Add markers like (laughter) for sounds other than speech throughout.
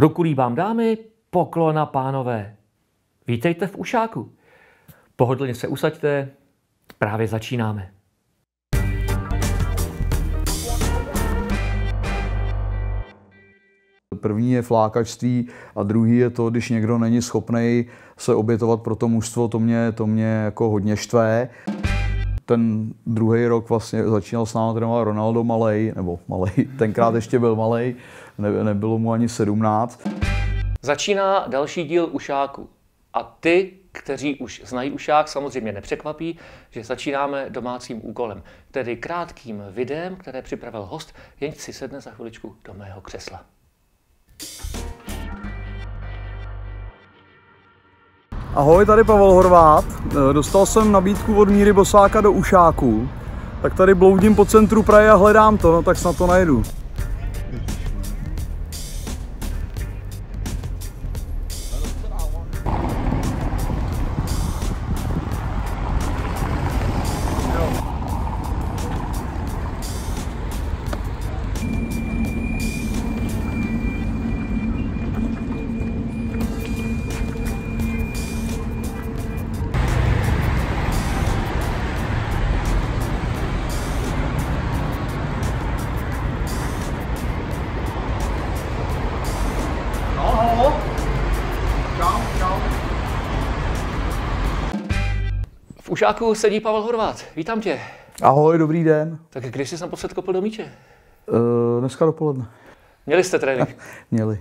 Ruku líbám dámy, poklona pánové. Vítejte v Ušáku. Pohodlně se usaďte, právě začínáme. První je flákačství a druhý je to, když někdo není schopný se obětovat pro to mužstvo, to mě, to mě jako hodně štve. Ten druhý rok vlastně začínal s námi trénovat Ronaldo Malej, nebo Malej, (laughs) tenkrát ještě byl Malej, ne, nebylo mu ani 17. Začíná další díl Ušáku. A ty, kteří už znají Ušák, samozřejmě nepřekvapí, že začínáme domácím úkolem, tedy krátkým videem, které připravil host, jenž si sedne za chviličku do mého křesla. Ahoj, tady Pavel Horvát. Dostal jsem nabídku od Míry Bosáka do Ušáku. Tak tady bloudím po centru Prahy a hledám to, no tak snad to najdu. Ušáku sedí Pavel Horvát. Vítám tě. Ahoj, dobrý den. Tak kdy jsi naposled kopl do míče? E, dneska dopoledne. Měli jste trénink? (laughs) Měli.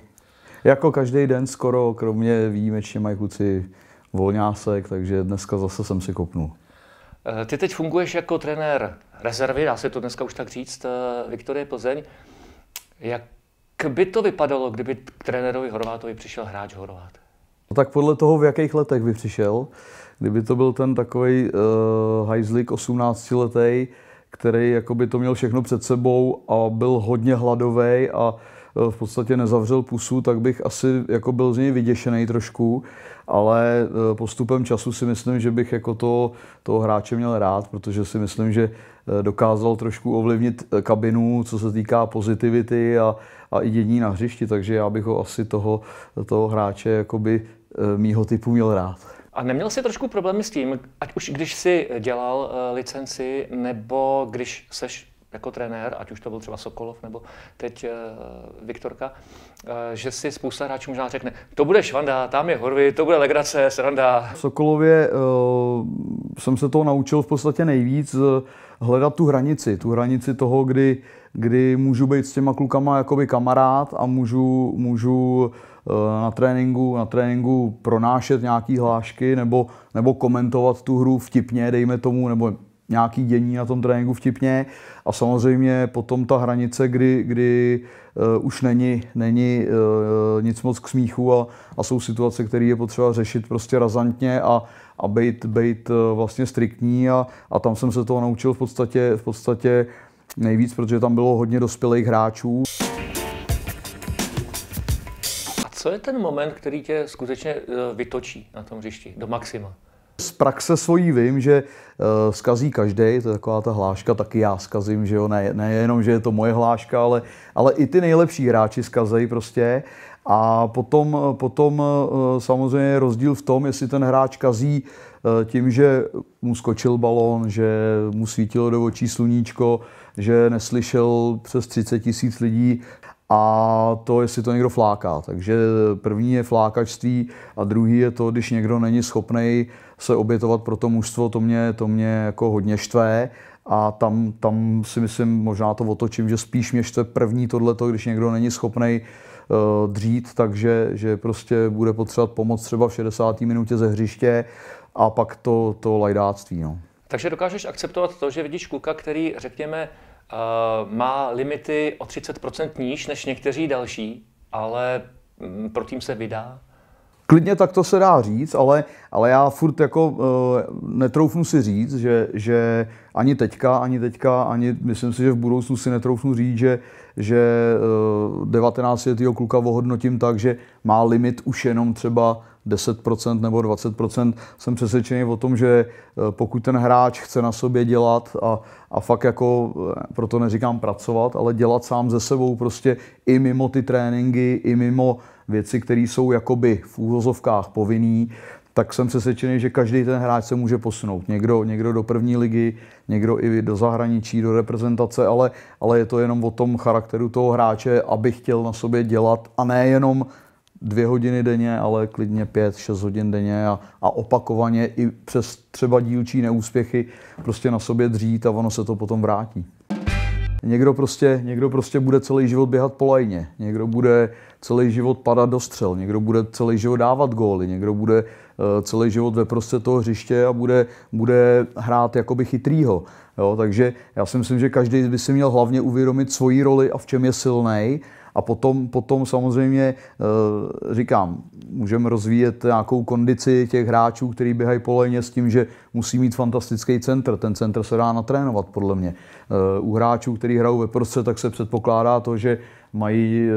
Jako každý den skoro, kromě výjimečně mají kluci volňásek, takže dneska zase jsem si kopnul. Eh, ty teď funguješ jako trenér rezervy, dá se to dneska už tak říct, eh, Viktorie Plzeň. Jak by to vypadalo, kdyby k trenérovi Horvátovi přišel hráč Horvát? No tak podle toho, v jakých letech by přišel. Kdyby to byl ten takový uh, eh, hajzlik 18-letý, který jakoby to měl všechno před sebou a byl hodně hladový a eh, v podstatě nezavřel pusu, tak bych asi jako byl z něj vyděšený trošku, ale eh, postupem času si myslím, že bych jako to, toho hráče měl rád, protože si myslím, že dokázal trošku ovlivnit kabinu, co se týká pozitivity a, a i dění na hřišti, takže já bych ho asi toho, toho hráče jakoby mýho typu měl rád. A neměl jsi trošku problémy s tím, ať už když jsi dělal uh, licenci, nebo když seš jako trenér, ať už to byl třeba Sokolov nebo teď uh, Viktorka, uh, že si spousta hráčů možná řekne, to bude švanda, tam je Horvy, to bude legrace, sranda. V Sokolově uh, jsem se toho naučil v podstatě nejvíc, uh, hledat tu hranici, tu hranici toho, kdy, kdy můžu být s těma klukama jakoby kamarád a můžu, můžu uh, Eh, na tréninku, na tréninku pronášet nějaký hlášky nebo, nebo komentovat tu hru vtipně, dejme tomu, nebo nějaký dění na tom tréninku vtipně a samozřejmě potom ta hranice, kdy, kdy uh, už není, není uh, nic moc k smíchu a, a jsou situace, které je potřeba řešit prostě razantně a, a být, být uh, vlastně striktní a, a tam jsem se toho naučil v podstatě, v podstatě nejvíc, protože tam bylo hodně dospělých hráčů. Co je ten moment, který tě skutečně eh, vytočí na tom hřišti do maxima? Z praxe svojí vím, že uh, eh, skazí každý, to je taková ta hláška, taky já skazím, že jo, ne, ne jenom, že je to moje hláška, ale, ale i ty nejlepší hráči skazejí prostě. A potom, potom uh, samozřejmě je rozdíl v tom, jestli ten hráč kazí uh, tím, že mu skočil balón, že mu svítilo do očí sluníčko, že neslyšel přes 30 tisíc lidí a to, jestli to někdo fláká. Takže první je flákačství a druhý je to, když někdo není schopný se obětovat pro to mužstvo, to mě, to mě jako hodně štve a tam, tam si myslím, možná to otočím, že spíš mě štve první tohleto, když někdo není schopný uh, eh, dřít, takže že prostě bude potřebovat pomoc třeba v 60. minutě ze hřiště a pak to, to lajdáctví. No. Takže dokážeš akceptovat to, že vidíš kluka, který, řekněme, Eh, má limity o 30% níž než někteří další, ale mm, pro tím se vydá? Klidně tak to se dá říct, ale, ale já furt jako uh, netroufnu si říct, že, že ani teďka, ani teďka, ani myslím si, že v budoucnu si netroufnu říct, že, že uh, eh, 19 kluka ohodnotím tak, že má limit už jenom třeba 10% nebo 20%. Jsem přesvědčený o tom, že eh, pokud ten hráč chce na sobě dělat a, a fakt jako, eh, proto neříkám pracovat, ale dělat sám ze sebou prostě i mimo ty tréninky, i mimo věci, které jsou jakoby v úvozovkách povinný, tak jsem přesvědčený, že každý ten hráč se může posunout. Někdo, někdo do první ligy, někdo i do zahraničí, do reprezentace, ale, ale je to jenom o tom charakteru toho hráče, aby chtěl na sobě dělat a nejenom dvě hodiny denně, ale klidně pět, šest hodin denně a, a opakovaně i přes třeba dílčí neúspěchy prostě na sobě dřít a ono se to potom vrátí. Někdo prostě, někdo prostě bude celý život běhat po lajně, někdo bude celý život padat do střel, někdo bude celý život dávat góly, někdo bude eh, celý život ve prostě toho hřiště a bude, bude hrát jakoby chytrýho. Jo, takže já si myslím, že každý by si měl hlavně uvědomit svoji roli a v čem je silnej a potom, potom samozřejmě eh, říkám, můžeme rozvíjet nějakou kondici těch hráčů, kteří běhají po léně s tím, že musí mít fantastický centr. Ten centr se dá natrénovat, podle mě. Eh, u hráčů, kteří hrajou ve prostřed, tak se předpokládá to, že mají eh,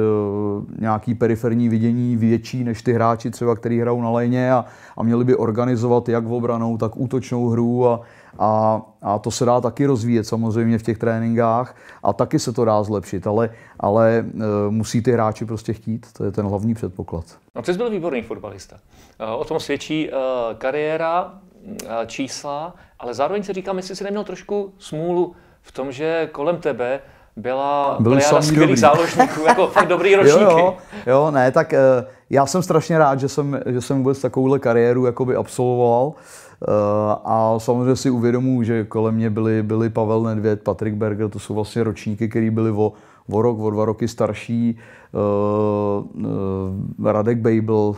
nějaký periferní vidění větší než ty hráči třeba, kteří hrajou na léně a, a měli by organizovat jak v obranou, tak útočnou hru a, a, a to se dá taky rozvíjet samozřejmě v těch tréninkách a taky se to dá zlepšit, ale, ale e, musí ty hráči prostě chtít, to je ten hlavní předpoklad. No ty jsi byl výborný fotbalista. E, o tom svědčí e, kariéra, čísla, ale zároveň se říkám, jestli jsi neměl trošku smůlu v tom, že kolem tebe byla Byli plejáda skvělých záložníků, jako fakt dobrý ročníky. (laughs) jo, jo, jo, ne, tak eh, já jsem strašně rád, že jsem, že jsem vůbec takovouhle kariéru jakoby absolvoval. Eh, a samozřejmě si uvědomuji, že kolem mě byli, byli Pavel Nedvěd, Patrik Berger, to jsou vlastně ročníky, které byly o, o rok, o dva roky starší, eh, Radek Bejbl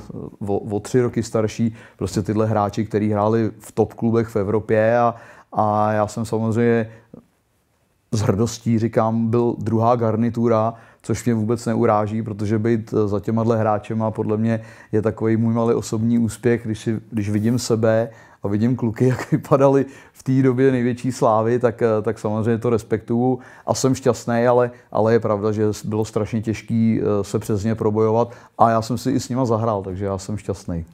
o, o tři roky starší, prostě tyhle hráči, kteří hráli v top klubech v Evropě a, a já jsem samozřejmě s hrdostí říkám, byl druhá garnitura, což mě vůbec neuráží, protože být eh, za těma hráčema podle mě je takový můj malý osobní úspěch, když, si, když vidím sebe a vidím kluky, (laughs) jak vypadali v té době největší slávy, tak, eh, tak samozřejmě to respektuju a jsem šťastný, ale, ale je pravda, že bylo strašně těžké eh, se přes ně probojovat a já jsem si i s nima zahrál, takže já jsem šťastný.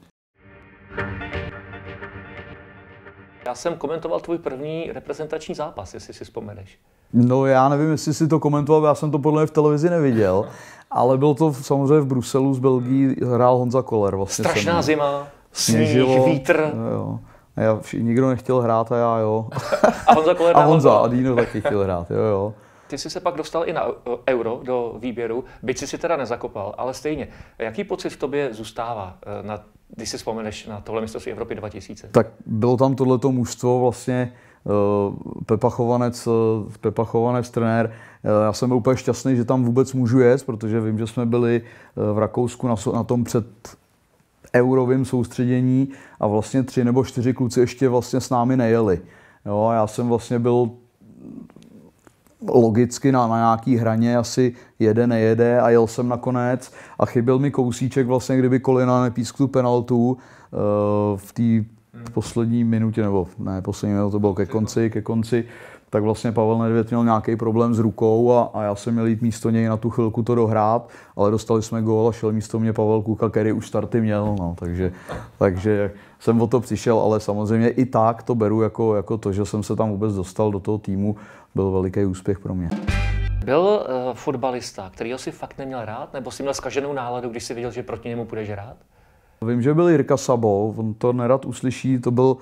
Já jsem komentoval tvůj první reprezentační zápas, jestli si vzpomeneš. No já nevím, jestli si to komentoval, já jsem to podle mě v televizi neviděl, (laughs) ale bylo to samozřejmě v Bruselu z Belgii, hrál Honza Koller vlastně. Strašná zima, sněžilo, sníh, vítr. No jo. A já, nikdo nechtěl hrát a já jo. (laughs) a Honza Koller A Honza a Dino taky chtěl hrát, jo jo. Ty jsi se pak dostal i na euro do výběru, byť jsi si teda nezakopal, ale stejně. Jaký pocit v tobě zůstává e, na když si vzpomeneš na tohle mistrovství Evropy 2000? Tak bylo tam tohleto mužstvo vlastně, Eh, Pepa Chovanec, eh, Pepa Chovanec, trenér. Eh, já jsem byl úplně šťastný, že tam vůbec můžu jet, protože vím, že jsme byli v Rakousku na, na tom před eurovým soustředění a vlastně tři nebo čtyři kluci ještě vlastně s námi nejeli. Jo, já jsem vlastně byl logicky na, na nějaký hraně asi jede, nejede a jel jsem nakonec a chyběl mi kousíček vlastně, kdyby Kolina nepískl tu penaltu uh, v té v poslední minutě, nebo ne, poslední minutě, to bylo ke konci, ke konci, tak vlastně Pavel Nedvěd měl nějaký problém s rukou a, a já jsem měl jít místo něj na tu chvilku to dohrát, ale dostali jsme gól a šel místo mě Pavel Kuka, který už starty měl, no, takže, takže jsem o to přišel, ale samozřejmě i tak to beru jako, jako to, že jsem se tam vůbec dostal do toho týmu, byl veliký úspěch pro mě. Byl uh, fotbalista, kterýho si fakt neměl rád, nebo si měl zkaženou náladu, když si viděl, že proti němu půjdeš rád? Vím, že byl Jirka Sabo, on to nerad uslyší, to byl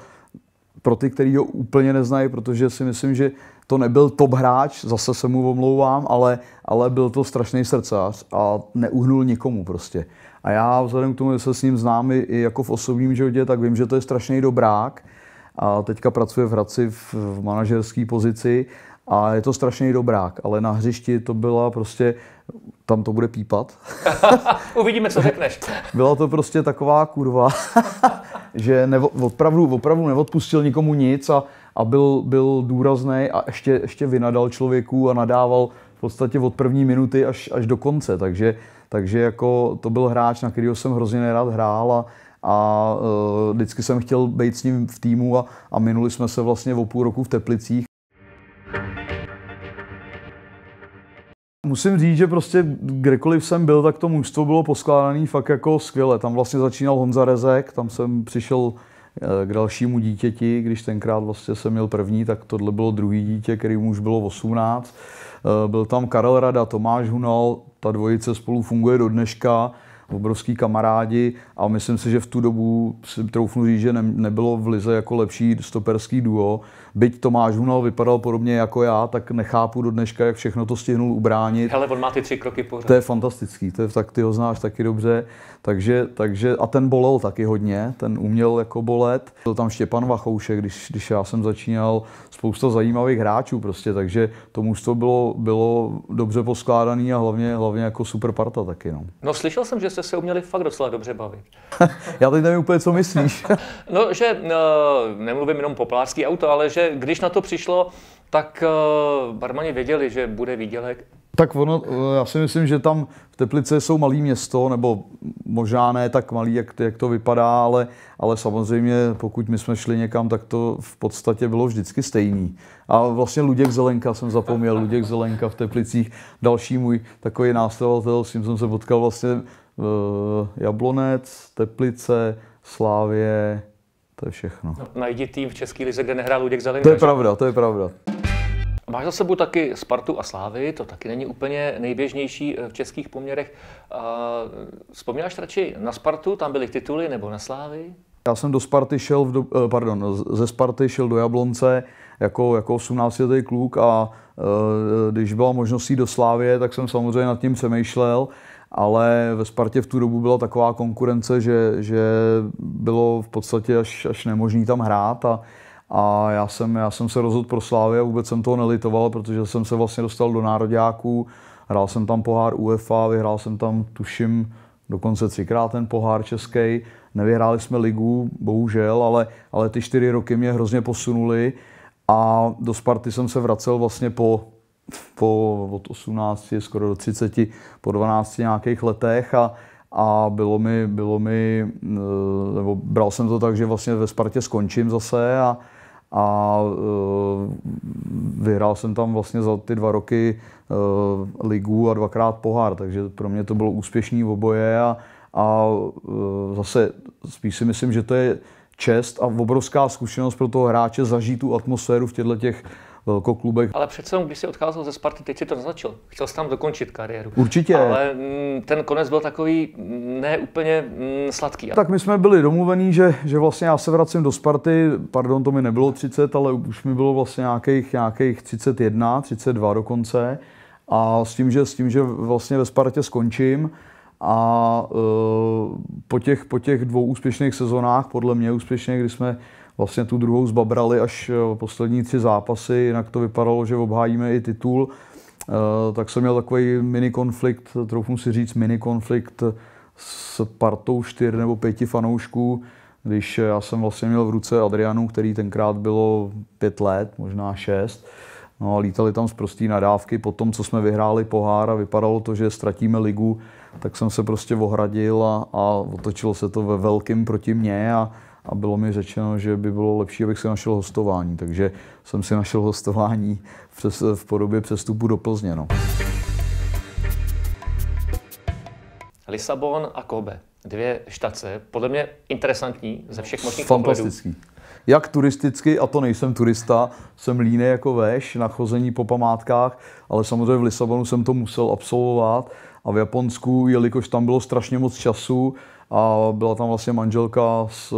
pro ty, kteří ho úplně neznají, protože si myslím, že to nebyl top hráč, zase se mu omlouvám, ale, ale byl to strašný srdcař a neuhnul nikomu prostě. A já vzhledem k tomu, že se s ním znám i jako v osobním životě, tak vím, že to je strašný dobrák a teďka pracuje v Hradci v, v manažerské pozici a je to strašný dobrák, ale na hřišti to byla prostě tam to bude pípat. (laughs) Uvidíme, co řekneš. (laughs) Byla to prostě taková kurva, (laughs) že nevo, opravdu, opravdu neodpustil nikomu nic a, a byl, byl důrazný a ještě, ještě vynadal člověku a nadával v podstatě od první minuty až, až do konce. Takže, takže jako to byl hráč, na kterého jsem hrozně nerad hrál a, a e, vždycky jsem chtěl být s ním v týmu a, a minuli jsme se vlastně o půl roku v Teplicích musím říct, že prostě kdekoliv jsem byl, tak to mužstvo bylo poskládané fakt jako skvěle. Tam vlastně začínal Honza Rezek, tam jsem přišel eh, k dalšímu dítěti, když tenkrát vlastně jsem měl první, tak tohle bylo druhý dítě, který mu už bylo 18. Eh, byl tam Karel Rada, Tomáš Hunal, ta dvojice spolu funguje do dneška, obrovský kamarádi a myslím si, že v tu dobu si troufnu říct, že ne, nebylo v Lize jako lepší stoperský duo byť Tomáš Hunal vypadal podobně jako já, tak nechápu do dneška, jak všechno to stihnul ubránit. Ale on má ty tři kroky pořád. To je fantastický, to je, tak ty ho znáš taky dobře. Takže, takže, a ten bolel taky hodně, ten uměl jako bolet. Byl tam Štěpan Vachoušek, když, když já jsem začínal, spousta zajímavých hráčů prostě, takže to mužstvo bylo, bylo dobře poskládané a hlavně, hlavně jako super parta taky. No. no slyšel jsem, že jste se uměli fakt docela dobře bavit. (laughs) já teď nevím úplně, co myslíš. (laughs) no, že no, nemluvím jenom poplářský auto, ale že když na to přišlo, tak eh, barmani věděli, že bude výdělek. Tak ono, eh, já si myslím, že tam v Teplice jsou malé město, nebo možná ne tak malý, jak, jak to vypadá, ale, ale samozřejmě pokud my jsme šli někam, tak to v podstatě bylo vždycky stejný. A vlastně Luděk Zelenka jsem zapomněl, Luděk Zelenka v Teplicích, další můj takový následovatel, s tím jsem se potkal vlastně uh, Jablonec, Teplice, Slávě, to je všechno. No, najdi tým v České lize, kde nehrál Luděk Zelený. To je pravda, to je pravda. Máš za sebou taky Spartu a Slávy, to taky není úplně nejběžnější eh, v českých poměrech. Eh, vzpomínáš radši na Spartu, tam byly tituly, nebo na Slávy? Já jsem do Sparty šel, v do, eh, pardon, ze Sparty šel do Jablonce jako, jako 18 letý kluk a když byla možnost jít do Slávy, tak jsem samozřejmě nad tím přemýšlel ale ve Spartě v tu dobu byla taková konkurence, že, že bylo v podstatě až, až nemožný tam hrát a, a já jsem, já jsem se rozhodl pro Slávy a vůbec jsem toho nelitoval, protože jsem se vlastně dostal do nároďáků, hrál jsem tam pohár UEFA, vyhrál jsem tam, tuším, dokonce třikrát ten pohár český. Nevyhráli jsme ligu, bohužel, ale, ale ty čtyři roky mě hrozně posunuli a do Sparty jsem se vracel vlastně po po, od 18 skoro do 30, po 12 nějakých letech a, a bylo mi, bylo mi, eh, nebo bral jsem to tak, že vlastně ve Spartě skončím zase a, a eh, vyhrál jsem tam vlastně za ty dva roky eh, ligu a dvakrát pohár, takže pro mě to bylo úspěšný v oboje a, a zase spíš si myslím, že to je čest a obrovská zkušenost pro toho hráče zažít tu atmosféru v těchto těch velkoklubech. Ale přece, když jsi odcházel ze Sparty, teď si to naznačil. Chtěl jsi tam dokončit kariéru. Určitě. Ale mm, ten konec byl takový mm, neúplně mm, sladký. Tak my jsme byli domluvení, že, že vlastně já se vracím do Sparty, pardon, to mi nebylo 30, ale už mi bylo vlastně nějakých, nějakých 31, 32 dokonce. A s tím, že, s tím, že vlastně ve Spartě skončím, a uh, po, těch, po těch dvou úspěšných sezónách, podle mě úspěšně, kdy jsme vlastně tu druhou zbabrali až eh, poslední tři zápasy, jinak to vypadalo, že obhájíme i titul. Eh, tak jsem měl takový mini konflikt, troufnu si říct mini konflikt s partou čtyř nebo pěti fanoušků, když eh, já jsem vlastně měl v ruce Adrianu, který tenkrát bylo pět let, možná šest. No a lítali tam z prostý nadávky. Po tom, co jsme vyhráli pohár a vypadalo to, že ztratíme ligu, tak jsem se prostě ohradil a, a otočilo se to ve velkým proti mně a, a bylo mi řečeno, že by bylo lepší, abych si našel hostování. Takže jsem si našel hostování přes, v podobě přestupu do Plzně. No. Lisabon a Kobe. Dvě štace, podle mě interesantní ze všech možných Fantastický. Pohledů. Jak turisticky, a to nejsem turista, jsem líný jako veš na chození po památkách, ale samozřejmě v Lisabonu jsem to musel absolvovat a v Japonsku, jelikož tam bylo strašně moc času, a byla tam vlastně manželka s,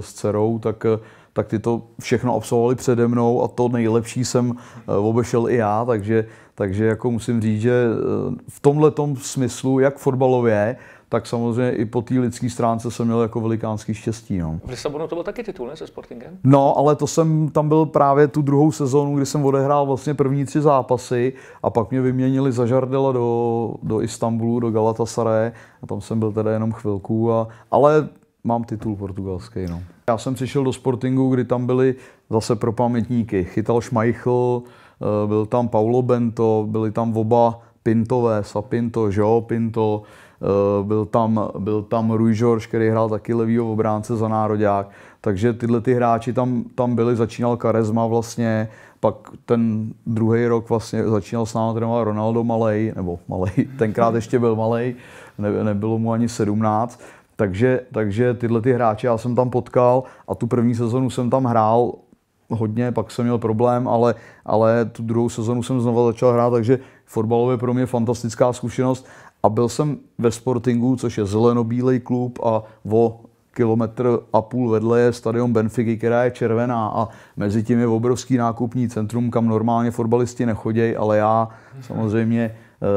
s dcerou, tak tak ty to všechno absolvovali přede mnou a to nejlepší jsem eh, obešel i já, takže, takže jako musím říct, že eh, v tomhle smyslu, jak fotbalově, tak samozřejmě i po té lidské stránce jsem měl jako velikánský štěstí. No. V Lisabonu to byl taky titul, ne, se Sportingem? No, ale to jsem, tam byl právě tu druhou sezónu, kdy jsem odehrál vlastně první tři zápasy a pak mě vyměnili za Žardela do, do Istanbulu, do Galatasaray a tam jsem byl teda jenom chvilku, a, ale mám titul portugalský. No. Já jsem přišel do Sportingu, kdy tam byli zase pro pamětníky. Chytal Schmeichel, eh, byl tam Paulo Bento, byli tam oba Pintové, Sapinto, jo, Pinto, Eh, byl tam, byl tam Rui George, který hrál taky levýho obránce za nároďák, takže tyhle ty hráči tam, tam byli, začínal Karezma vlastně, pak ten druhý rok vlastně začínal s námi trénovat Ronaldo Malej, nebo Malej, (laughs) tenkrát ještě byl Malej, ne, nebylo mu ani 17, takže, takže tyhle ty hráče já jsem tam potkal a tu první sezonu jsem tam hrál hodně, pak jsem měl problém, ale, ale tu druhou sezonu jsem znova začal hrát, takže Fotbalové je pro mě fantastická zkušenost a byl jsem ve Sportingu, což je zelenobílej klub a vo kilometr a půl vedle je stadion Benfiky, která je červená a mezi tím je obrovský nákupní centrum, kam normálně fotbalisti nechodějí, ale já samozřejmě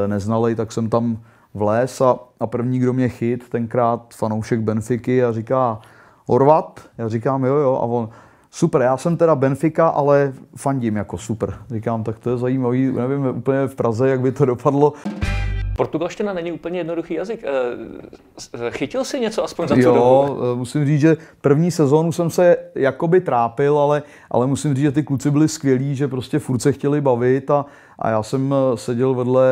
eh, neznalej, tak jsem tam les a, a první, kdo mě chyt, tenkrát fanoušek Benfiky a říká Orvat, já říkám jo jo a on Super, já jsem teda Benfica, ale fandím jako super. Říkám, tak to je zajímavý, nevím úplně v Praze, jak by to dopadlo. Portugalština není úplně jednoduchý jazyk. Eh, eh, chytil jsi něco aspoň za tu jo, dobu? Eh, musím říct, že první sezónu jsem se jakoby trápil, ale, ale musím říct, že ty kluci byli skvělí, že prostě furt se chtěli bavit a, a já jsem seděl vedle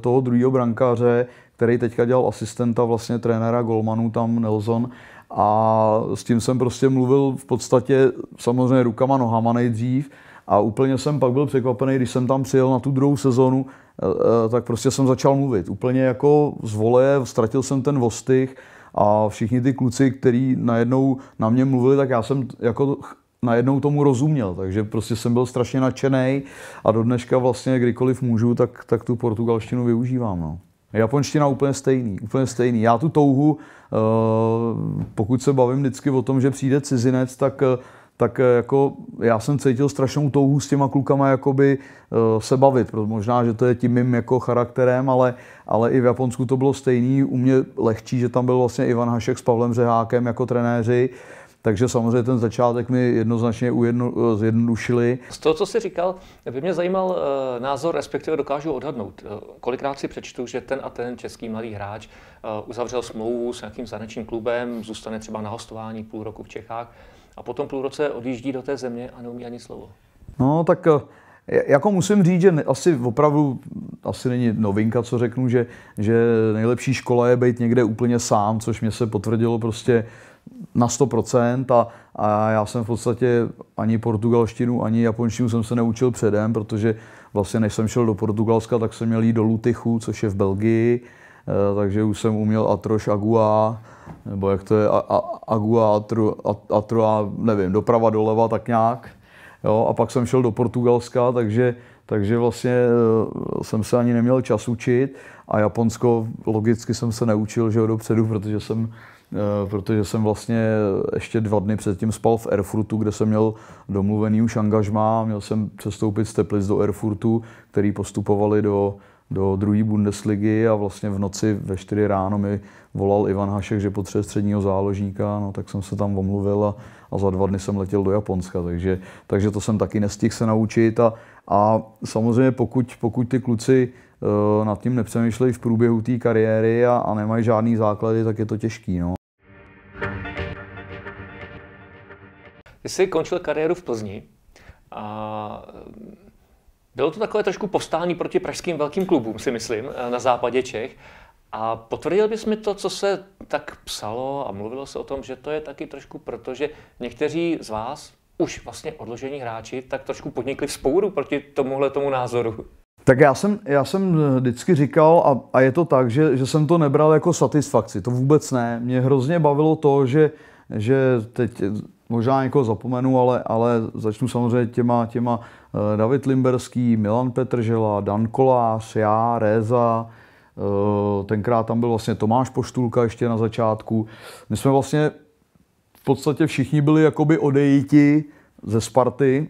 toho druhého brankáře, který teďka dělal asistenta vlastně trenéra Golmanu tam Nelson a s tím jsem prostě mluvil v podstatě samozřejmě rukama, nohama nejdřív. A úplně jsem pak byl překvapený, když jsem tam přijel na tu druhou sezonu, eh, eh, tak prostě jsem začal mluvit. Úplně jako z vole, ztratil jsem ten vostych a všichni ty kluci, kteří najednou na mě mluvili, tak já jsem jako najednou tomu rozuměl, takže prostě jsem byl strašně nadšený a do dneška vlastně kdykoliv můžu, tak, tak tu portugalštinu využívám. No. Japonština úplně stejný, úplně stejný. Já tu touhu, eh, pokud se bavím vždycky o tom, že přijde cizinec, tak eh, tak eh, jako já jsem cítil strašnou touhu s těma klukama jakoby se bavit. Možná, že to je tím mým jako charakterem, ale, ale i v Japonsku to bylo stejný. U mě lehčí, že tam byl vlastně Ivan Hašek s Pavlem Řehákem jako trenéři. Takže samozřejmě ten začátek mi jednoznačně ujedno, eh, zjednodušili. Z toho, co jsi říkal, by mě zajímal eh, názor, respektive dokážu odhadnout. Eh, kolikrát si přečtu, že ten a ten český malý hráč uzavřel smlouvu s nějakým zahraničním klubem, zůstane třeba na hostování půl roku v Čechách a potom půl roce odjíždí do té země a neumí ani slovo. No, tak jako musím říct, že asi opravdu asi není novinka, co řeknu, že, že nejlepší škola je být někde úplně sám, což mě se potvrdilo prostě na 100% a, a já jsem v podstatě ani portugalštinu, ani japonštinu jsem se neučil předem, protože vlastně než jsem šel do Portugalska, tak jsem měl jít do Lutychu, což je v Belgii, e, takže už jsem uměl atroš agua, nebo jak to je, a, agua, atro, atru, a, nevím, doprava, doleva, tak nějak. Jo, a pak jsem šel do Portugalska, takže, takže vlastně e, jsem se ani neměl čas učit a Japonsko logicky jsem se neučil, že jo, dopředu, protože jsem Eh, protože jsem vlastně ještě dva dny předtím spal v Erfurtu, kde jsem měl domluvený už angažmá, měl jsem přestoupit z Teplic do Erfurtu, který postupovali do, do druhé Bundesligy a vlastně v noci ve 4 ráno mi volal Ivan Hašek, že potřebuje středního záložníka, no tak jsem se tam omluvil a, a za dva dny jsem letěl do Japonska, takže, takže to jsem taky nestihl se naučit a, a samozřejmě pokud, pokud ty kluci eh, nad tím nepřemýšlejí v průběhu té kariéry a, a nemají žádný základy, tak je to těžký. No. Ty jsi končil kariéru v Plzni a eh, bylo to takové trošku povstání proti pražským velkým klubům, si myslím, eh, na západě Čech. A potvrdil bys mi to, co se tak psalo a mluvilo se o tom, že to je taky trošku proto, že někteří z vás, už vlastně odložení hráči, tak trošku podnikli vzpouru proti tomuhle tomu názoru. Tak já jsem, já jsem eh, vždycky říkal, a, a je to tak, že, že jsem to nebral jako satisfakci, to vůbec ne. Mě hrozně bavilo to, že, že teď možná někoho zapomenu, ale, ale začnu samozřejmě těma, těma eh, David Limberský, Milan Petržela, Dan Kolář, já, Réza, eh, tenkrát tam byl vlastně Tomáš Poštulka ještě na začátku. My jsme vlastně v podstatě všichni byli jakoby odejiti ze Sparty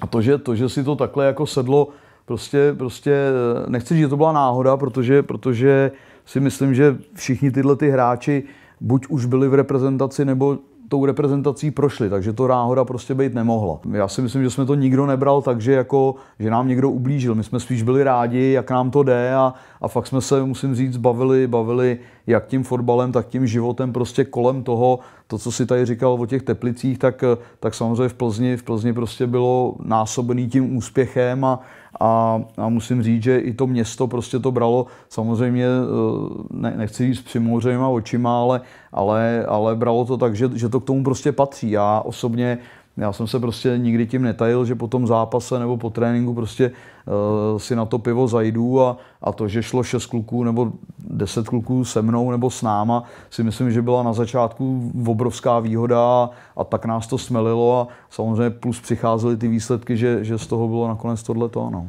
a to, že, to, že si to takhle jako sedlo, prostě, prostě eh, nechci říct, že to byla náhoda, protože, protože si myslím, že všichni tyhle ty hráči buď už byli v reprezentaci, nebo tou reprezentací prošli, takže to náhoda prostě být nemohla. Já si myslím, že jsme to nikdo nebral takže jako, že nám někdo ublížil. My jsme spíš byli rádi, jak nám to jde a, a fakt jsme se, musím říct, bavili, bavili jak tím fotbalem, tak tím životem prostě kolem toho, to, co si tady říkal o těch teplicích, tak, tak samozřejmě v Plzni, v Plzni prostě bylo násobený tím úspěchem a, a, a musím říct, že i to město prostě to bralo, samozřejmě eh, ne, nechci říct s přimouřejma očima, ale, ale, ale bralo to tak, že, že to k tomu prostě patří. Já osobně já jsem se prostě nikdy tím netajil, že po tom zápase nebo po tréninku prostě uh, si na to pivo zajdu a, a to, že šlo šest kluků nebo deset kluků se mnou nebo s náma, si myslím, že byla na začátku obrovská výhoda a, a tak nás to smelilo a samozřejmě plus přicházely ty výsledky, že, že z toho bylo nakonec tohleto, ano.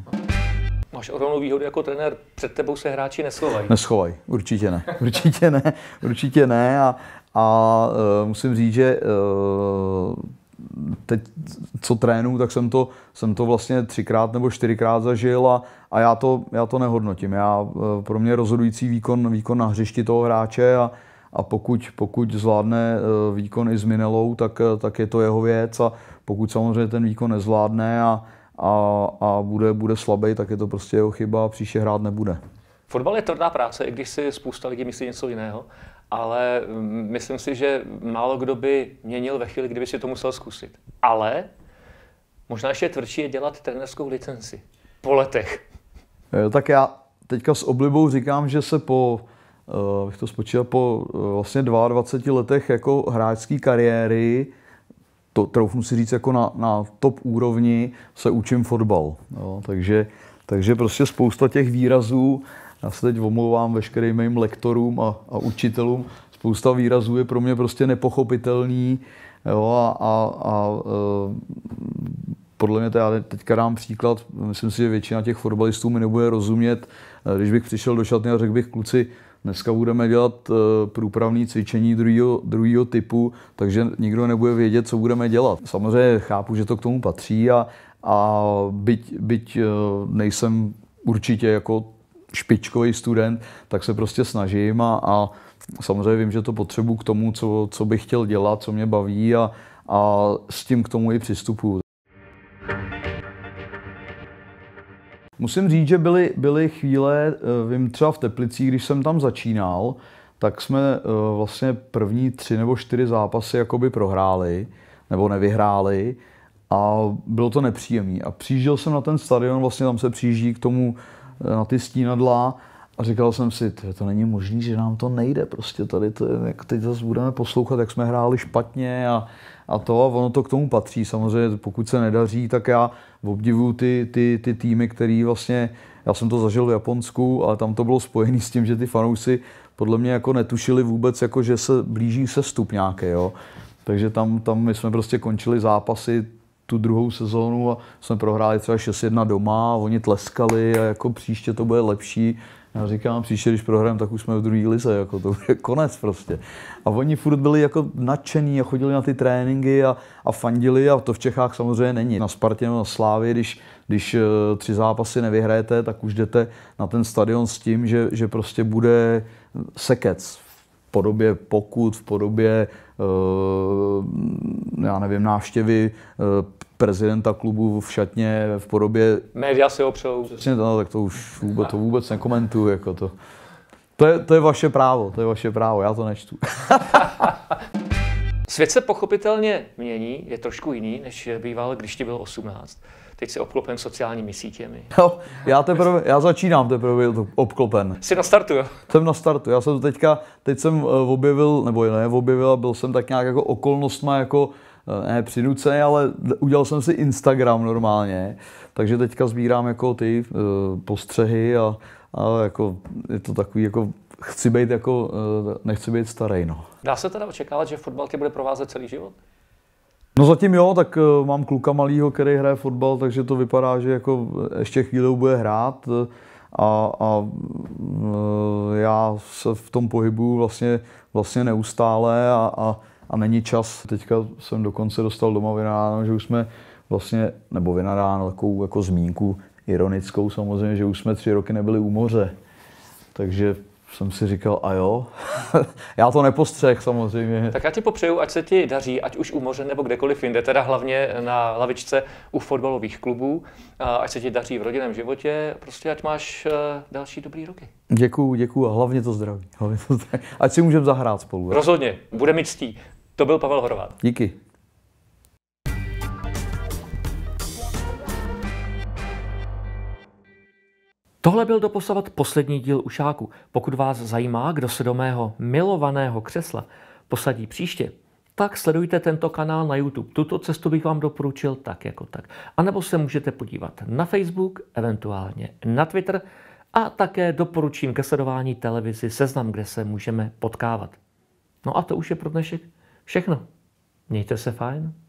Máš ohromnou výhodu jako trenér, před tebou se hráči neschovají. Neschovají, určitě ne, (laughs) určitě ne, určitě ne a, a uh, musím říct, že uh, teď, co trénu, tak jsem to, jsem to vlastně třikrát nebo čtyřikrát zažil a, a já, to, já to nehodnotím. Já, eh, pro mě rozhodující výkon, výkon na hřišti toho hráče a, a pokud, pokud zvládne eh, výkon i s Minelou, tak, eh, tak je to jeho věc a pokud samozřejmě ten výkon nezvládne a, a, a bude, bude slabý, tak je to prostě jeho chyba a příště hrát nebude. Fotbal je tvrdá práce, i když si spousta lidí myslí něco jiného, ale mm, myslím si, že málo kdo by měnil ve chvíli, kdyby si to musel zkusit. Ale možná ještě tvrdší je dělat trenerskou licenci po letech. Jo, eh, Tak já teďka s oblibou říkám, že se po eh, bych to spočítal po eh, vlastně 22 letech jako hráčské kariéry, to troufnu si říct jako na, na top úrovni, se učím fotbal. Jo, no, takže, takže prostě spousta těch výrazů já se teď omlouvám veškerým mým lektorům a, a učitelům. Spousta výrazů je pro mě prostě nepochopitelný. Jo, a, a, a eh, podle mě, to já teďka dám příklad, myslím si, že většina těch fotbalistů mi nebude rozumět, eh, když bych přišel do šatny a řekl bych, kluci, dneska budeme dělat eh, průpravné cvičení druhého typu, takže nikdo nebude vědět, co budeme dělat. Samozřejmě chápu, že to k tomu patří a, a byť, byť nejsem určitě jako špičkový student, tak se prostě snažím a, a samozřejmě vím, že to potřebu k tomu, co, co bych chtěl dělat, co mě baví a, a s tím k tomu i přistupuju. Musím říct, že byly, byly chvíle, eh, vím třeba v Teplicích, když jsem tam začínal, tak jsme eh, vlastně první tři nebo čtyři zápasy jakoby prohráli nebo nevyhráli a bylo to nepříjemné. A přijížděl jsem na ten stadion, vlastně tam se přijíždí k tomu na ty stínadla a říkal jsem si, to není možný, že nám to nejde prostě tady, to, jak teď zase budeme poslouchat, jak jsme hráli špatně a, a to a ono to k tomu patří. Samozřejmě pokud se nedaří, tak já obdivuju ty, ty, ty týmy, který vlastně, já jsem to zažil v Japonsku, ale tam to bylo spojené s tím, že ty fanoušci podle mě jako netušili vůbec, jako že se blíží se stup nějaké, jo. Takže tam, tam my jsme prostě končili zápasy tu druhou sezónu a jsme prohráli třeba 6-1 doma a oni tleskali a jako příště to bude lepší. Já říkám, příště, když prohrajeme, tak už jsme v druhé lize, jako to bude konec prostě. A oni furt byli jako nadšení a chodili na ty tréninky a, a fandili a to v Čechách samozřejmě není. Na Spartě nebo na Slávě, když, když eh, tři zápasy nevyhrajete, tak už jdete na ten stadion s tím, že, že prostě bude sekec podobě pokut, v podobě, eh, já nevím, návštěvy eh, prezidenta klubu v šatně, v podobě... Média si ho Přesně, no, tak to už vůbec, to vůbec nekomentuju, jako to. To je, to je vaše právo, to je vaše právo, já to nečtu. (laughs) Svět se pochopitelně mění, je trošku jiný, než býval, když ti bylo 18 teď jsi obklopen sociálními sítěmi. (laughs) Jo, já, teprve, já začínám teprve obklopen. Jsi na startu, jo? Jsem na startu, já jsem teďka, teď jsem eh, objevil, nebo ne, objevil, byl jsem tak nějak jako okolnostma, jako eh, ne přinucený, ale udělal jsem si Instagram normálně, takže teďka sbírám jako ty eh, postřehy a, a jako je to takový jako chci být jako, nechci být starý, no. Dá se teda očekávat, že fotbal tě bude provázet celý život? No zatím jo, tak eh, mám kluka malýho, který hraje fotbal, takže to vypadá, že jako ještě chvíli bude hrát a, a eh, já se v tom pohybu vlastně, vlastně neustále a, a, a není čas. Teďka jsem dokonce dostal doma vynadáno, že už jsme vlastně, nebo vynadáno takovou jako zmínku ironickou samozřejmě, že už jsme tři roky nebyli u moře. Takže jsem si říkal, a jo, (laughs) já to nepostřeh samozřejmě. Tak já ti popřeju, ať se ti daří, ať už u moře nebo kdekoliv jinde, teda hlavně na lavičce u fotbalových klubů, ať se ti daří v rodinném životě, prostě ať máš eh, další dobrý roky. Děkuju, děkuju a hlavně to zdraví. Hlavně to zdraví. Ať si můžeme zahrát spolu. Rozhodně, bude mi ctí. To byl Pavel Horvát. Díky. Tohle byl doposavat poslední díl Ušáku. Pokud vás zajímá, kdo se do mého milovaného křesla posadí příště, tak sledujte tento kanál na YouTube. Tuto cestu bych vám doporučil tak jako tak. A nebo se můžete podívat na Facebook, eventuálně na Twitter a také doporučím ke sledování televizi Seznam, kde se můžeme potkávat. No a to už je pro dnešek všechno. Mějte se fajn.